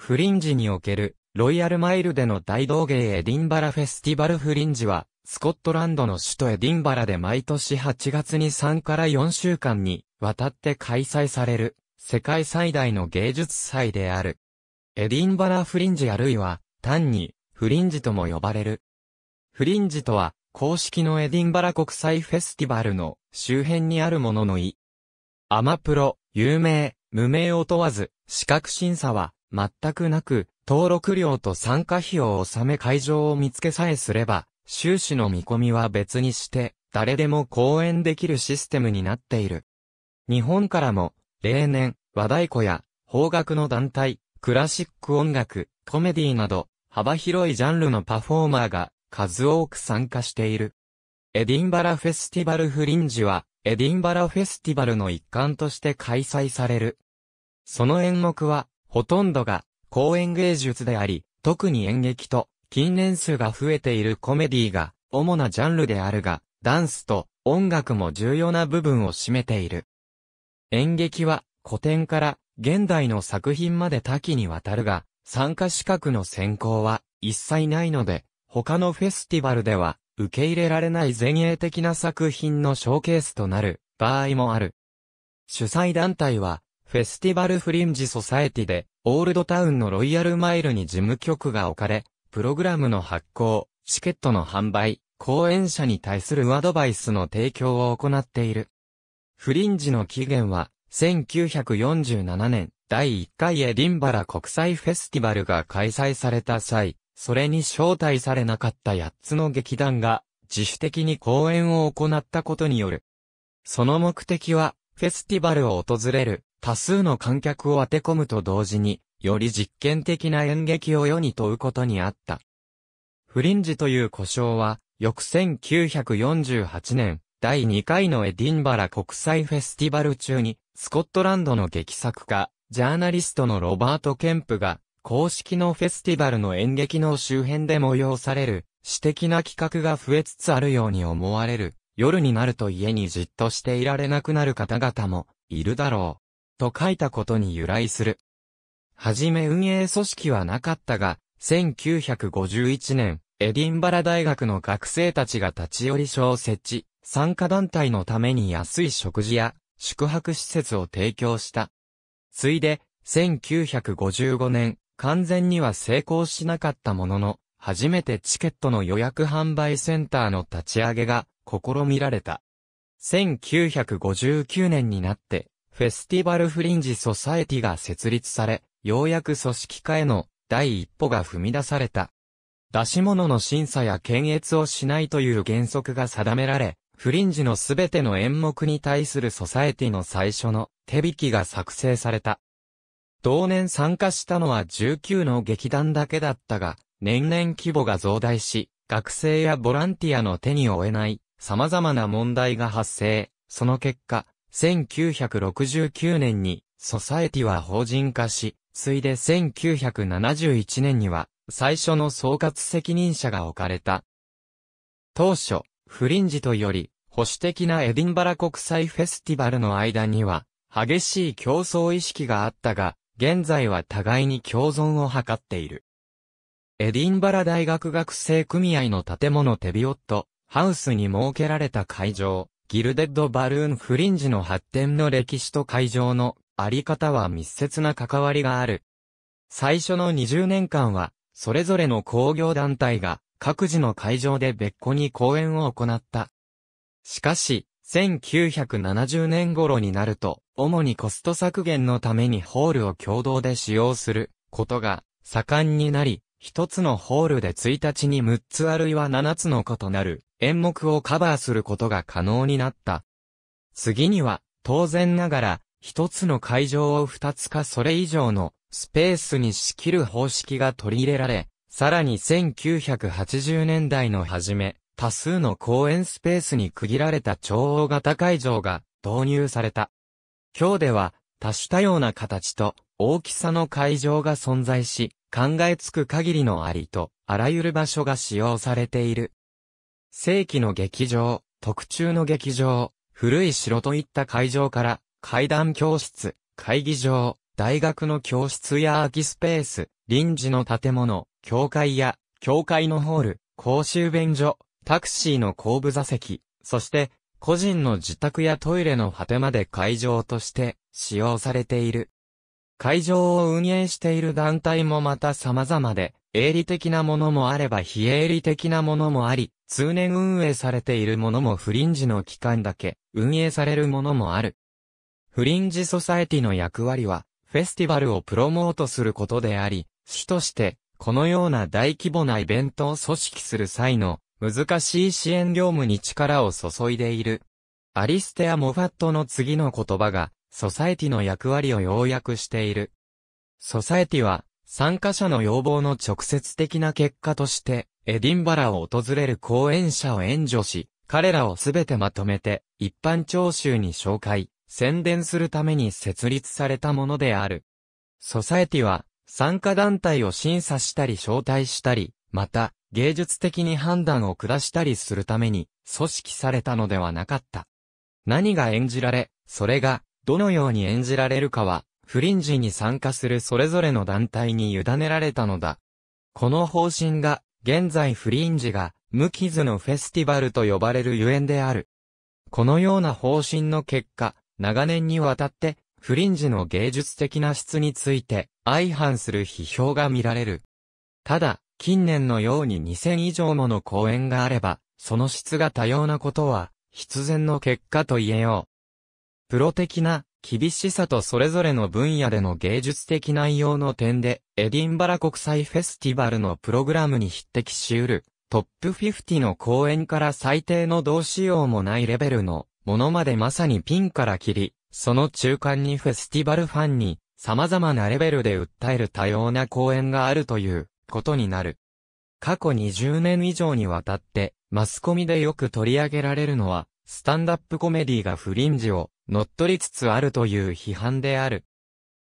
フリンジにおけるロイヤルマイルでの大道芸エディンバラフェスティバルフリンジは、スコットランドの首都エディンバラで毎年8月に3から4週間にわたって開催される世界最大の芸術祭である。エディンバラフリンジあるいは単にフリンジとも呼ばれる。フリンジとは公式のエディンバラ国際フェスティバルの周辺にあるものの意。アマプロ、有名、無名を問わず資格審査は全くなく、登録料と参加費を納め会場を見つけさえすれば、収支の見込みは別にして、誰でも講演できるシステムになっている。日本からも、例年、和太鼓や、邦楽の団体、クラシック音楽、コメディなど、幅広いジャンルのパフォーマーが、数多く参加している。エディンバラフェスティバルフリンジは、エディンバラフェスティバルの一環として開催される。その演目は、ほとんどが公演芸術であり、特に演劇と近年数が増えているコメディが主なジャンルであるが、ダンスと音楽も重要な部分を占めている。演劇は古典から現代の作品まで多岐にわたるが、参加資格の選考は一切ないので、他のフェスティバルでは受け入れられない前衛的な作品のショーケースとなる場合もある。主催団体はフェスティバルフリンジソサエティで、オールドタウンのロイヤルマイルに事務局が置かれ、プログラムの発行、チケットの販売、講演者に対するアドバイスの提供を行っている。フリンジの起源は、1947年、第1回エディンバラ国際フェスティバルが開催された際、それに招待されなかった8つの劇団が、自主的に講演を行ったことによる。その目的は、フェスティバルを訪れる多数の観客を当て込むと同時に、より実験的な演劇を世に問うことにあった。フリンジという故障は、翌1948年、第2回のエディンバラ国際フェスティバル中に、スコットランドの劇作家、ジャーナリストのロバート・ケンプが、公式のフェスティバルの演劇の周辺で催される、私的な企画が増えつつあるように思われる。夜になると家にじっとしていられなくなる方々もいるだろう。と書いたことに由来する。はじめ運営組織はなかったが、1951年、エディンバラ大学の学生たちが立ち寄り所を設置、参加団体のために安い食事や宿泊施設を提供した。ついで、1955年、完全には成功しなかったものの、初めてチケットの予約販売センターの立ち上げが試みられた。1959年になって、フェスティバルフリンジソサエティが設立され、ようやく組織化への第一歩が踏み出された。出し物の審査や検閲をしないという原則が定められ、フリンジのすべての演目に対するソサエティの最初の手引きが作成された。同年参加したのは19の劇団だけだったが、年々規模が増大し、学生やボランティアの手に負えない、様々な問題が発生。その結果、1969年に、ソサエティは法人化し、ついで1971年には、最初の総括責任者が置かれた。当初、フリンジとより、保守的なエディンバラ国際フェスティバルの間には、激しい競争意識があったが、現在は互いに共存を図っている。エディンバラ大学学生組合の建物テビオット、ハウスに設けられた会場、ギルデッドバルーンフリンジの発展の歴史と会場のあり方は密接な関わりがある。最初の20年間は、それぞれの工業団体が各自の会場で別個に講演を行った。しかし、1970年頃になると、主にコスト削減のためにホールを共同で使用することが盛んになり、一つのホールで1日に6つあるいは7つの異なる演目をカバーすることが可能になった。次には、当然ながら、一つの会場を二つかそれ以上のスペースに仕切る方式が取り入れられ、さらに1980年代の初め、多数の公演スペースに区切られた超大型会場が導入された。今日では、多種多様な形と大きさの会場が存在し、考えつく限りのありと、あらゆる場所が使用されている。正規の劇場、特注の劇場、古い城といった会場から、階段教室、会議場、大学の教室や空きスペース、臨時の建物、教会や、教会のホール、公衆便所、タクシーの後部座席、そして、個人の自宅やトイレの果てまで会場として使用されている。会場を運営している団体もまた様々で、営利的なものもあれば非営利的なものもあり、通年運営されているものもフリンジの期間だけ運営されるものもある。フリンジソサエティの役割は、フェスティバルをプロモートすることであり、主として、このような大規模なイベントを組織する際の難しい支援業務に力を注いでいる。アリステア・モファットの次の言葉が、ソサエティの役割を要約している。ソサエティは、参加者の要望の直接的な結果として、エディンバラを訪れる講演者を援助し、彼らをすべてまとめて、一般聴衆に紹介、宣伝するために設立されたものである。ソサエティは、参加団体を審査したり招待したり、また、芸術的に判断を下したりするために、組織されたのではなかった。何が演じられ、それが、どのように演じられるかは、フリンジに参加するそれぞれの団体に委ねられたのだ。この方針が、現在フリンジが、無傷のフェスティバルと呼ばれるゆえんである。このような方針の結果、長年にわたって、フリンジの芸術的な質について、相反する批評が見られる。ただ、近年のように2000以上もの公演があれば、その質が多様なことは、必然の結果と言えよう。プロ的な厳しさとそれぞれの分野での芸術的内容の点で、エディンバラ国際フェスティバルのプログラムに匹敵し得る、トップ50の公演から最低のどうしようもないレベルのものまでまさにピンから切り、その中間にフェスティバルファンに様々なレベルで訴える多様な公演があるということになる。過去20年以上にわたってマスコミでよく取り上げられるのはスタンダップコメディがフリンジを乗っ取りつつあるという批判である。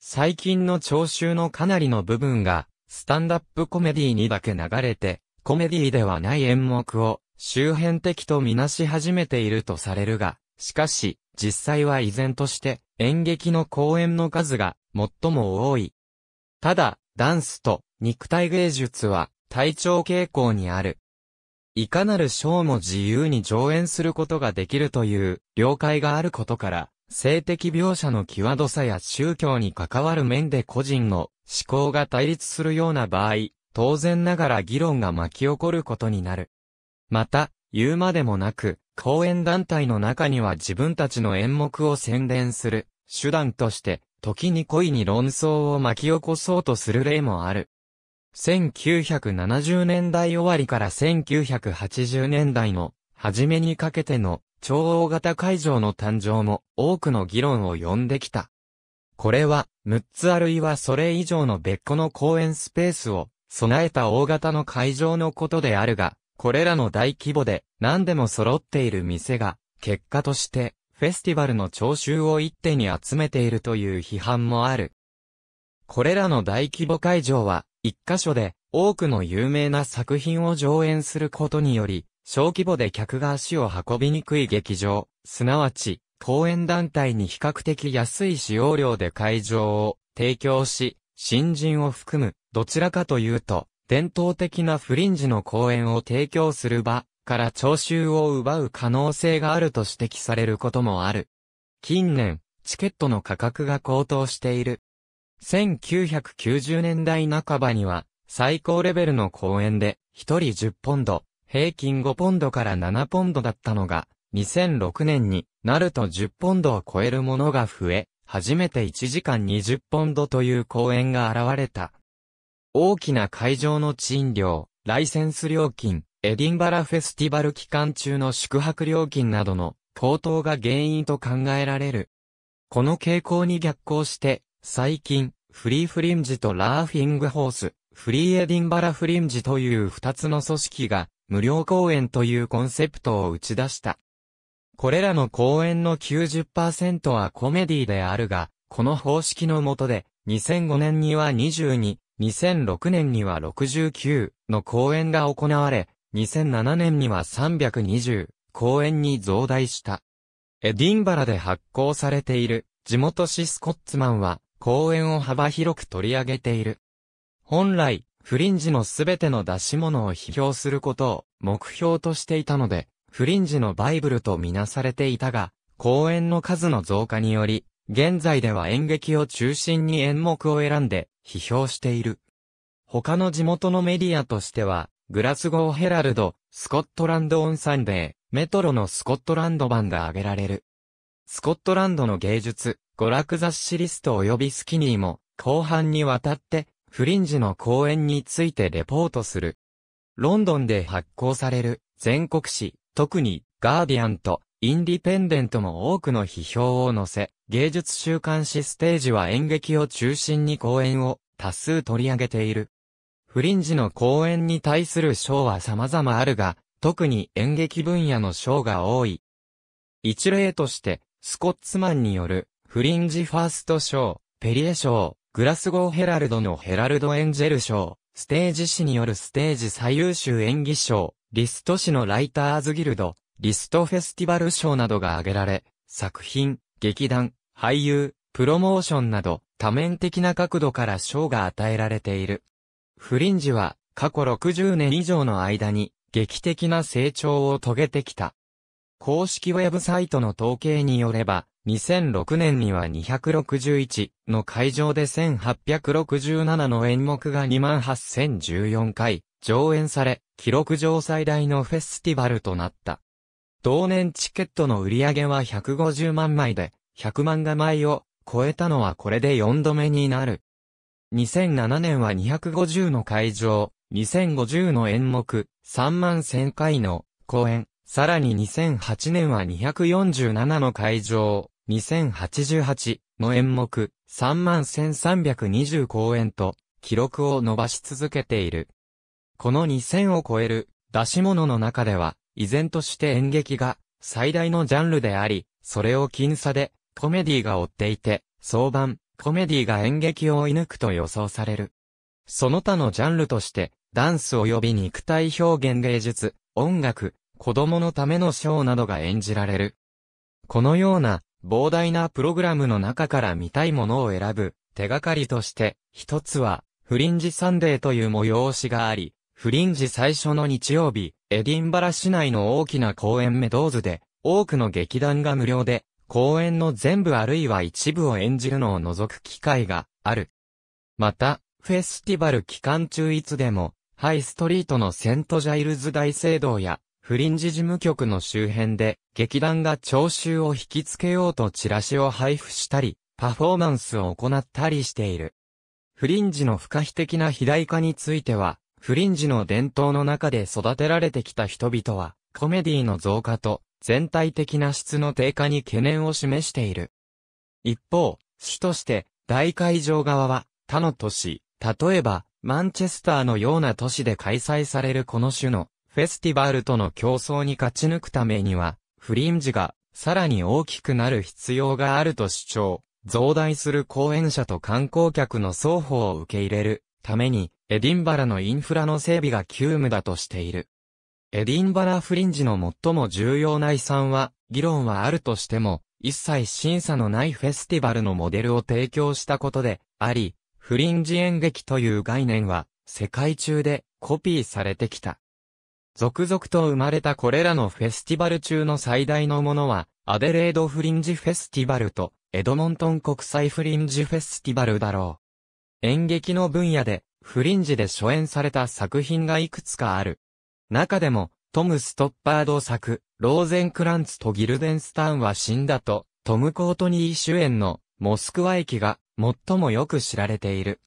最近の聴衆のかなりの部分が、スタンダップコメディにだけ流れて、コメディではない演目を周辺的とみなし始めているとされるが、しかし、実際は依然として演劇の公演の数が最も多い。ただ、ダンスと肉体芸術は体調傾向にある。いかなるショーも自由に上演することができるという、了解があることから、性的描写の際どさや宗教に関わる面で個人の思考が対立するような場合、当然ながら議論が巻き起こることになる。また、言うまでもなく、講演団体の中には自分たちの演目を宣伝する手段として、時に故意に論争を巻き起こそうとする例もある。1970年代終わりから1980年代の初めにかけての超大型会場の誕生も多くの議論を呼んできた。これは6つあるいはそれ以上の別個の公演スペースを備えた大型の会場のことであるが、これらの大規模で何でも揃っている店が結果としてフェスティバルの聴衆を一手に集めているという批判もある。これらの大規模会場は一箇所で多くの有名な作品を上演することにより、小規模で客が足を運びにくい劇場、すなわち、公演団体に比較的安い使用料で会場を提供し、新人を含む、どちらかというと、伝統的なフリンジの公演を提供する場から聴衆を奪う可能性があると指摘されることもある。近年、チケットの価格が高騰している。1990年代半ばには、最高レベルの公演で、一人10ポンド、平均5ポンドから7ポンドだったのが、2006年になると10ポンドを超えるものが増え、初めて1時間20ポンドという公演が現れた。大きな会場の賃料、ライセンス料金、エディンバラフェスティバル期間中の宿泊料金などの高騰が原因と考えられる。この傾向に逆行して、最近、フリーフリンジとラーフィングホース、フリーエディンバラフリンジという二つの組織が、無料公演というコンセプトを打ち出した。これらの公演の90%はコメディであるが、この方式の下で、2005年には22、2006年には69の公演が行われ、2007年には320公演に増大した。エディンバラで発行されている地元シスコッツマンは公演を幅広く取り上げている。本来、フリンジのすべての出し物を批評することを目標としていたので、フリンジのバイブルとみなされていたが、公演の数の増加により、現在では演劇を中心に演目を選んで批評している。他の地元のメディアとしては、グラスゴーヘラルド、スコットランドオンサンデー、メトロのスコットランド版が挙げられる。スコットランドの芸術、娯楽雑誌リスト及びスキニーも、後半にわたって、フリンジの公演についてレポートする。ロンドンで発行される、全国誌、特に、ガーディアンと、インディペンデントも多くの批評を載せ、芸術週刊誌ステージは演劇を中心に公演を多数取り上げている。フリンジの公演に対する賞は様々あるが、特に演劇分野の賞が多い。一例として、スコッツマンによるフリンジファースト賞、ペリエ賞、グラスゴーヘラルドのヘラルドエンジェル賞、ステージ誌によるステージ最優秀演技賞、リスト誌のライターズギルド、リストフェスティバル賞などが挙げられ、作品、劇団、俳優、プロモーションなど、多面的な角度から賞が与えられている。フリンジは、過去60年以上の間に、劇的な成長を遂げてきた。公式ウェブサイトの統計によれば、2006年には261の会場で1867の演目が28014回上演され、記録上最大のフェスティバルとなった。同年チケットの売り上げは150万枚で、100万画枚を超えたのはこれで4度目になる。2007年は250の会場、2050の演目、3万1000回の公演、さらに2008年は247の会場、2088の演目、31320公演と、記録を伸ばし続けている。この2000を超える出し物の中では、依然として演劇が最大のジャンルであり、それを僅差でコメディが追っていて、相番、コメディが演劇を追い抜くと予想される。その他のジャンルとして、ダンス及び肉体表現芸術、音楽、子供のためのショーなどが演じられる。このような膨大なプログラムの中から見たいものを選ぶ手がかりとして、一つはフリンジサンデーという催しがあり、フリンジ最初の日曜日、エディンバラ市内の大きな公園メドーズで、多くの劇団が無料で、公園の全部あるいは一部を演じるのを除く機会がある。また、フェスティバル期間中いつでも、ハイストリートのセントジャイルズ大聖堂や、フリンジ事務局の周辺で、劇団が聴衆を引きつけようとチラシを配布したり、パフォーマンスを行ったりしている。フリンジの不可避的な肥大化については、フリンジの伝統の中で育てられてきた人々は、コメディの増加と、全体的な質の低下に懸念を示している。一方、主として、大会場側は、他の都市、例えば、マンチェスターのような都市で開催されるこの種のフェスティバルとの競争に勝ち抜くためには、フリンジがさらに大きくなる必要があると主張、増大する講演者と観光客の双方を受け入れるために、エディンバラのインフラの整備が急務だとしている。エディンバラフリンジの最も重要な遺産は、議論はあるとしても、一切審査のないフェスティバルのモデルを提供したことで、あり、フリンジ演劇という概念は、世界中でコピーされてきた。続々と生まれたこれらのフェスティバル中の最大のものは、アデレードフリンジフェスティバルと、エドモントン国際フリンジフェスティバルだろう。演劇の分野で、フリンジで初演された作品がいくつかある。中でも、トム・ストッパード作、ローゼンクランツとギルデンスタンは死んだと、トム・コートニー主演の、モスクワ駅が、最もよく知られている。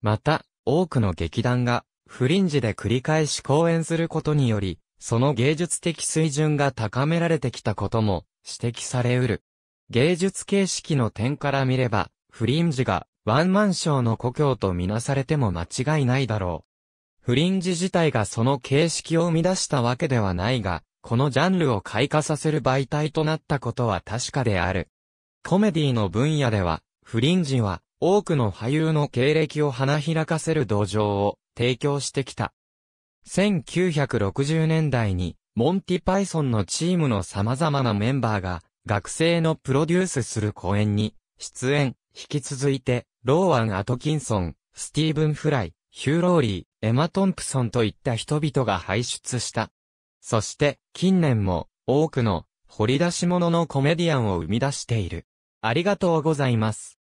また、多くの劇団が、フリンジで繰り返し講演することにより、その芸術的水準が高められてきたことも指摘されうる。芸術形式の点から見れば、フリンジがワンマンショーの故郷とみなされても間違いないだろう。フリンジ自体がその形式を生み出したわけではないが、このジャンルを開花させる媒体となったことは確かである。コメディの分野では、フリンジは多くの俳優の経歴を花開かせる土壌を提供してきた。1960年代に、モンティパイソンのチームの様々なメンバーが、学生のプロデュースする公演に、出演、引き続いて、ローアン・アトキンソン、スティーブン・フライ、ヒューローリー、エマ・トンプソンといった人々が輩出した。そして、近年も、多くの、掘り出し物のコメディアンを生み出している。ありがとうございます。